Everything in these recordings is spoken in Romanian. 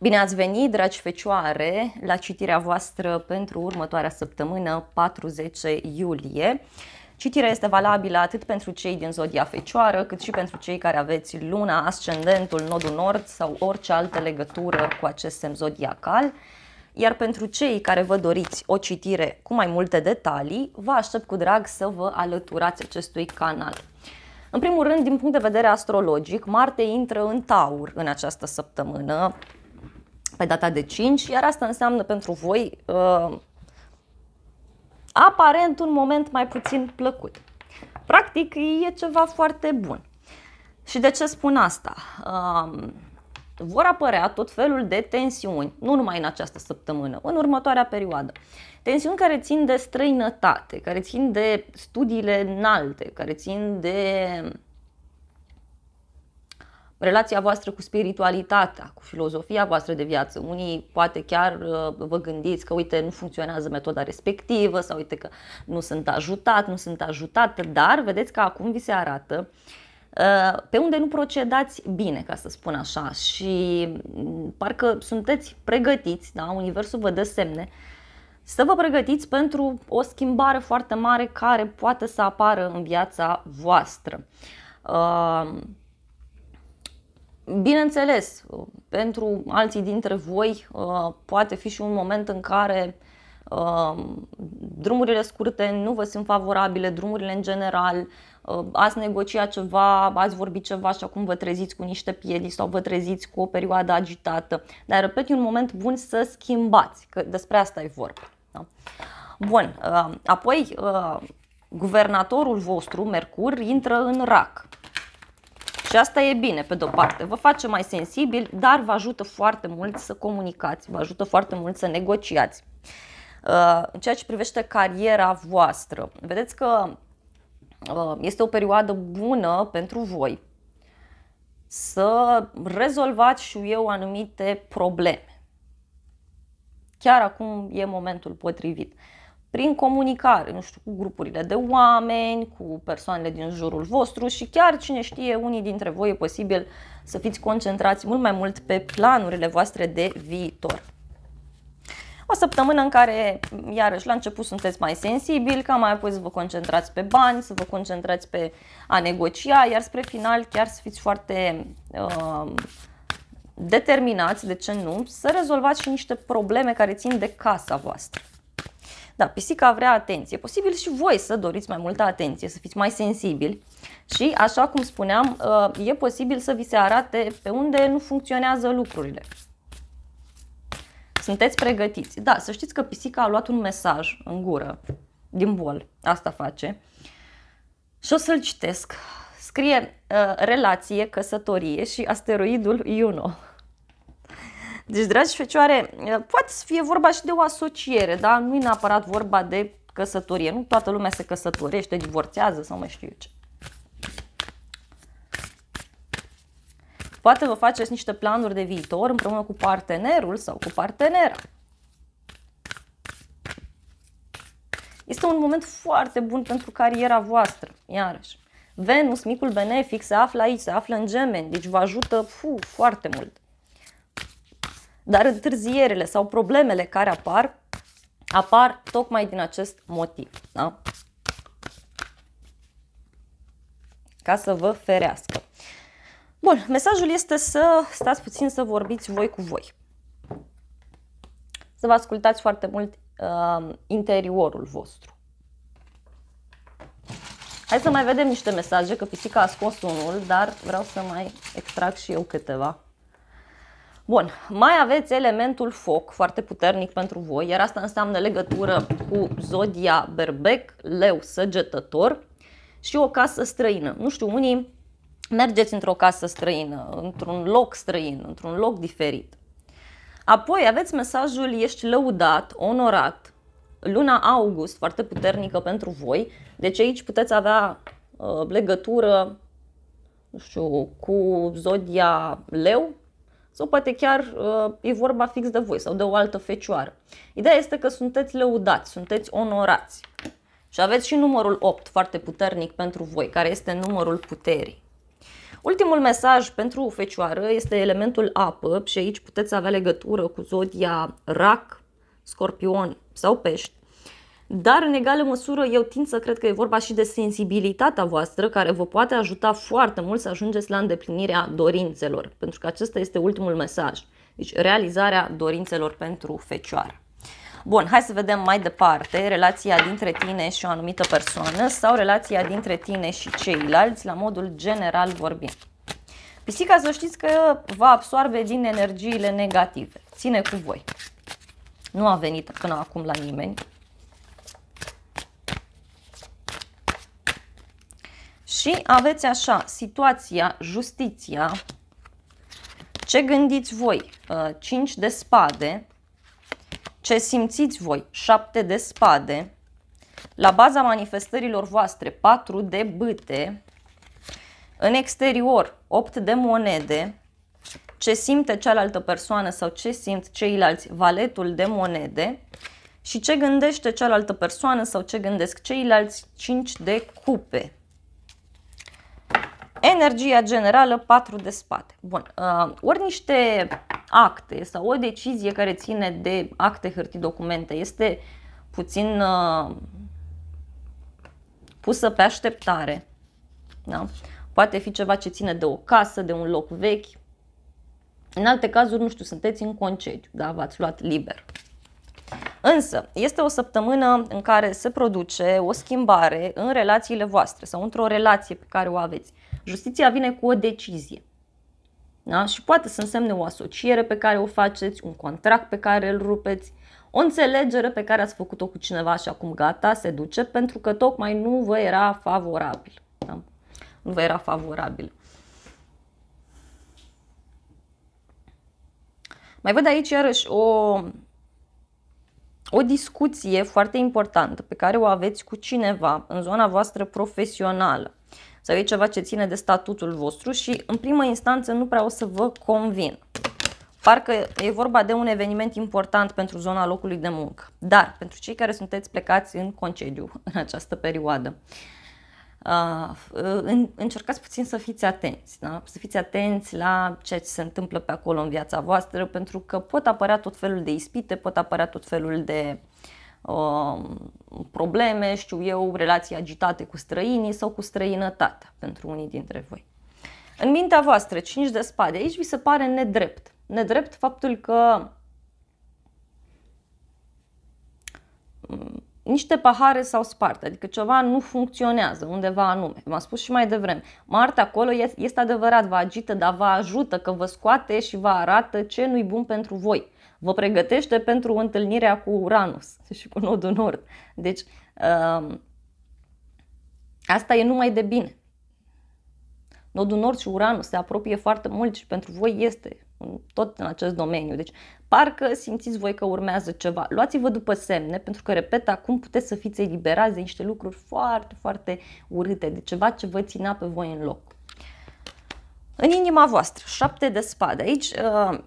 Bine ați venit, dragi fecioare, la citirea voastră pentru următoarea săptămână, 40 iulie. Citirea este valabilă atât pentru cei din zodia fecioară, cât și pentru cei care aveți luna, ascendentul, nodul nord sau orice altă legătură cu acest semn zodiacal. Iar pentru cei care vă doriți o citire cu mai multe detalii, vă aștept cu drag să vă alăturați acestui canal. În primul rând, din punct de vedere astrologic, Marte intră în Taur în această săptămână, pe data de 5, iar asta înseamnă pentru voi uh, aparent un moment mai puțin plăcut. Practic, e ceva foarte bun. Și de ce spun asta? Uh, vor apărea tot felul de tensiuni, nu numai în această săptămână, în următoarea perioadă. Tensiuni care țin de străinătate, care țin de studiile înalte, care țin de relația voastră cu spiritualitatea, cu filozofia voastră de viață. Unii poate chiar uh, vă gândiți că, uite, nu funcționează metoda respectivă sau, uite, că nu sunt ajutat, nu sunt ajutată, dar vedeți că acum vi se arată uh, pe unde nu procedați bine, ca să spun așa, și mm, parcă sunteți pregătiți, da? Universul vă dă semne să vă pregătiți pentru o schimbare foarte mare care poate să apară în viața voastră. Uh, Bineînțeles, pentru alții dintre voi uh, poate fi și un moment în care uh, drumurile scurte nu vă sunt favorabile, drumurile în general, uh, ați negocia ceva, ați vorbit ceva și acum vă treziți cu niște piedici sau vă treziți cu o perioadă agitată. Dar, repet, e un moment bun să schimbați, că despre asta e vorba. Da? Bun, apoi guvernatorul vostru, Mercur, intră în rac. Și asta e bine, pe de-o parte. Vă face mai sensibil, dar vă ajută foarte mult să comunicați, vă ajută foarte mult să negociați. Uh, în ceea ce privește cariera voastră, vedeți că uh, este o perioadă bună pentru voi să rezolvați și eu anumite probleme. Chiar acum e momentul potrivit prin comunicare, nu știu, cu grupurile de oameni, cu persoanele din jurul vostru și chiar cine știe, unii dintre voi e posibil să fiți concentrați mult mai mult pe planurile voastre de viitor. O săptămână în care, iarăși, la început sunteți mai sensibili, ca mai apoi să vă concentrați pe bani, să vă concentrați pe a negocia, iar spre final chiar să fiți foarte uh, determinați, de ce nu, să rezolvați și niște probleme care țin de casa voastră. Da, pisica vrea atenție. Posibil și voi să doriți mai multă atenție, să fiți mai sensibili. Și, așa cum spuneam, uh, e posibil să vi se arate pe unde nu funcționează lucrurile. Sunteți pregătiți. Da, să știți că pisica a luat un mesaj în gură, din bol. Asta face. Și o să-l citesc. Scrie uh, relație, căsătorie și asteroidul Iuno. Deci, dragi fecioare, poate să fie vorba și de o asociere, da? Nu e neapărat vorba de căsătorie. Nu toată lumea se căsătorește, divorțează sau mai știu eu ce. Poate vă faceți niște planuri de viitor împreună cu partenerul sau cu partenera. Este un moment foarte bun pentru cariera voastră, iarăși. Venus, micul benefic, se află aici, se află în gemeni, deci vă ajută fu, foarte mult. Dar întârzierile sau problemele care apar, apar tocmai din acest motiv. Da? Ca să vă ferească. Bun, mesajul este să stați puțin să vorbiți voi cu voi. Să vă ascultați foarte mult uh, interiorul vostru. Hai să mai vedem niște mesaje, că pisica a scos unul, dar vreau să mai extrag și eu câteva. Bun, mai aveți elementul foc foarte puternic pentru voi, iar asta înseamnă legătură cu zodia berbec, leu, săgetător și o casă străină. Nu știu, unii mergeți într-o casă străină, într-un loc străin, într-un loc diferit. Apoi aveți mesajul ești lăudat, onorat, luna august foarte puternică pentru voi, deci aici puteți avea uh, legătură, nu știu, cu zodia leu, sau poate chiar uh, e vorba fix de voi sau de o altă fecioară. Ideea este că sunteți lăudați, sunteți onorați și aveți și numărul 8 foarte puternic pentru voi, care este numărul puterii. Ultimul mesaj pentru fecioară este elementul apă și aici puteți avea legătură cu zodia rac, scorpion sau pești dar în egală măsură eu tind să cred că e vorba și de sensibilitatea voastră care vă poate ajuta foarte mult să ajungeți la îndeplinirea dorințelor, pentru că acesta este ultimul mesaj, deci realizarea dorințelor pentru fecioară. Bun, hai să vedem mai departe relația dintre tine și o anumită persoană sau relația dintre tine și ceilalți la modul general vorbind. Pisica să știți că va absorbe din energiile negative. Ține cu voi. Nu a venit până acum la nimeni, Și aveți așa, situația, justiția, ce gândiți voi, 5 uh, de spade, ce simțiți voi, 7 de spade, la baza manifestărilor voastre, 4 de bâte, în exterior, 8 de monede, ce simte cealaltă persoană sau ce simt ceilalți, valetul de monede și ce gândește cealaltă persoană sau ce gândesc ceilalți, 5 de cupe. Energia generală 4 de spate. Bun, uh, ori niște acte sau o decizie care ține de acte, hârtii, documente este puțin uh, pusă pe așteptare. Da? Poate fi ceva ce ține de o casă, de un loc vechi. În alte cazuri, nu știu, sunteți în concediu, da? v-ați luat liber. Însă, este o săptămână în care se produce o schimbare în relațiile voastre sau într-o relație pe care o aveți. Justiția vine cu o decizie. Da? Și poate să însemne o asociere pe care o faceți, un contract pe care îl rupeți, o înțelegere pe care ați făcut-o cu cineva și acum gata, se duce pentru că tocmai nu vă era favorabil. Da? Nu vă era favorabil. Mai văd aici iarăși o o discuție foarte importantă pe care o aveți cu cineva în zona voastră profesională sau e ceva ce ține de statutul vostru și în primă instanță nu prea o să vă convin. Parcă e vorba de un eveniment important pentru zona locului de muncă, dar pentru cei care sunteți plecați în concediu în această perioadă, uh, Uh, încercați puțin să fiți atenți, da? să fiți atenți la ceea ce se întâmplă pe acolo în viața voastră, pentru că pot apărea tot felul de ispite, pot apărea tot felul de uh, probleme, știu eu, relații agitate cu străinii sau cu străinătatea pentru unii dintre voi. În mintea voastră, 5 de spade, aici vi se pare nedrept. Nedrept faptul că mm, niște pahare s-au spart, adică ceva nu funcționează undeva anume. v am spus și mai devreme, Marte acolo este adevărat, vă agită, dar vă ajută că vă scoate și vă arată ce nu-i bun pentru voi. Vă pregătește pentru întâlnirea cu Uranus și cu nodul nord. Deci, um, asta e numai de bine. Nodul nord și Uranus se apropie foarte mult și pentru voi este tot în acest domeniu. Deci, parcă simțiți voi că urmează ceva. Luați-vă după semne, pentru că, repet, acum puteți să fiți eliberați de niște lucruri foarte, foarte urâte, de ceva ce vă ținea pe voi în loc. În inima voastră, șapte de spade. Aici, uh,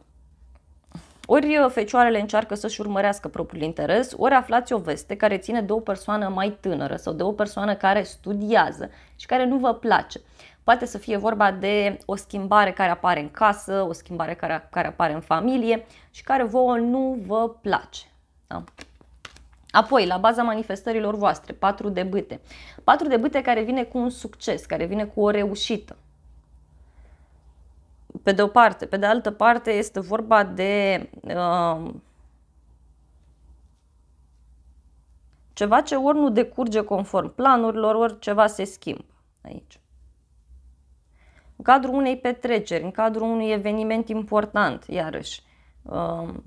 ori fecioarele încearcă să-și urmărească propriul interes, ori aflați o veste care ține de o persoană mai tânără sau de o persoană care studiază și care nu vă place. Poate să fie vorba de o schimbare care apare în casă, o schimbare care, care apare în familie și care vouă nu vă place. Da? Apoi, la baza manifestărilor voastre, patru de bâte. Patru de bâte care vine cu un succes, care vine cu o reușită. Pe de o parte. Pe de altă parte, este vorba de uh, ceva ce ori nu decurge conform planurilor, ori ceva se schimbă aici în cadrul unei petreceri, în cadrul unui eveniment important, iarăși. Um,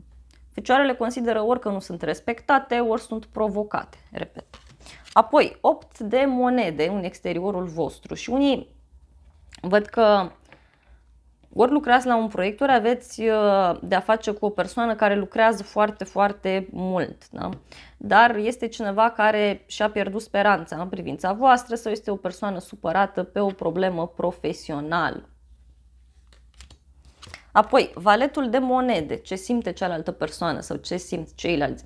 fecioarele consideră ori că nu sunt respectate, ori sunt provocate, repet. Apoi, 8 de monede în exteriorul vostru și unii văd că ori lucrați la un proiect, ori aveți uh, de-a face cu o persoană care lucrează foarte, foarte mult. Da? Dar este cineva care și-a pierdut speranța în privința voastră sau este o persoană supărată pe o problemă profesională. Apoi, valetul de monede, ce simte cealaltă persoană sau ce simt ceilalți.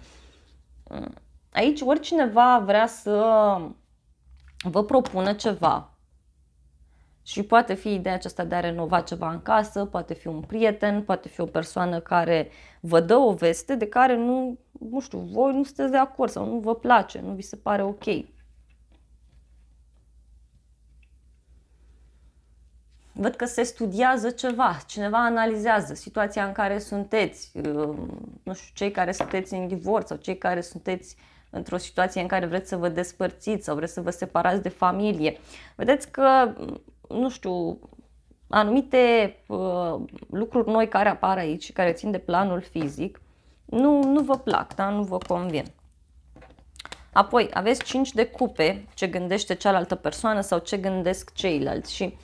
Mm, aici oricineva vrea să vă propună ceva, și poate fi ideea aceasta de a renova ceva în casă, poate fi un prieten, poate fi o persoană care vă dă o veste de care nu, nu știu, voi nu sunteți de acord sau nu vă place, nu vi se pare ok. Văd că se studiază ceva, cineva analizează situația în care sunteți, uh, nu știu, cei care sunteți în divorț sau cei care sunteți într-o situație în care vreți să vă despărțiți sau vreți să vă separați de familie. Vedeți că nu știu, anumite uh, lucruri noi care apar aici, care țin de planul fizic, nu, nu vă plac, da? nu vă convin. Apoi, aveți 5 de cupe, ce gândește cealaltă persoană sau ce gândesc ceilalți și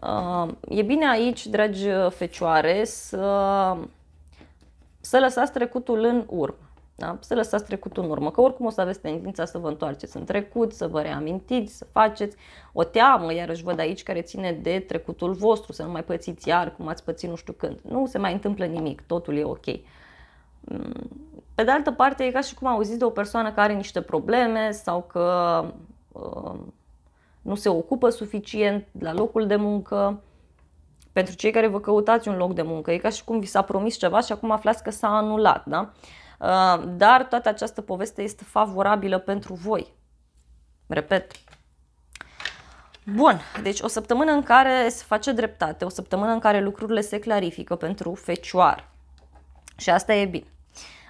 uh, e bine aici, dragi fecioare, să, să lăsați trecutul în urmă. Da? Să lăsați trecutul în urmă, că oricum o să aveți tendința să vă întoarceți în trecut, să vă reamintiți, să faceți. O teamă, iarăși văd aici, care ține de trecutul vostru, să nu mai pățiți iar cum ați pățit nu știu când. Nu se mai întâmplă nimic, totul e ok. Pe de altă parte, e ca și cum auziți de o persoană care are niște probleme sau că uh, nu se ocupă suficient la locul de muncă. Pentru cei care vă căutați un loc de muncă, e ca și cum vi s-a promis ceva și acum aflați că s-a anulat, da? Uh, Uh, dar toată această poveste este favorabilă pentru voi. Repet. Bun, deci o săptămână în care se face dreptate, o săptămână în care lucrurile se clarifică pentru fecioar. Și asta e bine.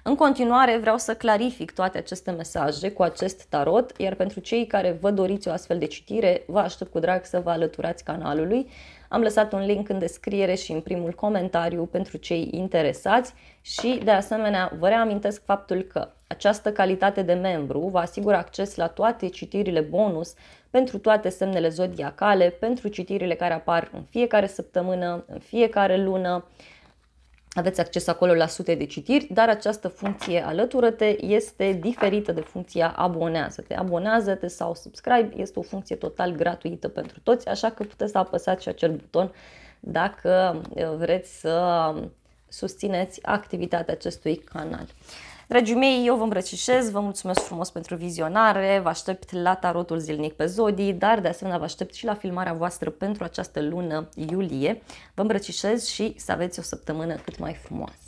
În continuare vreau să clarific toate aceste mesaje cu acest tarot, iar pentru cei care vă doriți o astfel de citire, vă aștept cu drag să vă alăturați canalului. Am lăsat un link în descriere și în primul comentariu pentru cei interesați și de asemenea vă reamintesc faptul că această calitate de membru vă asigură acces la toate citirile bonus pentru toate semnele zodiacale, pentru citirile care apar în fiecare săptămână, în fiecare lună, aveți acces acolo la sute de citiri, dar această funcție alătură-te este diferită de funcția abonează-te. Abonează-te sau subscribe este o funcție total gratuită pentru toți, așa că puteți să apăsați și acel buton dacă uh, vreți să um, susțineți activitatea acestui canal. Dragii mei, eu vă îmbrățișez, vă mulțumesc frumos pentru vizionare, vă aștept la tarotul zilnic pe zodii, dar de asemenea vă aștept și la filmarea voastră pentru această lună iulie. Vă îmbrățișez și să aveți o săptămână cât mai frumoasă.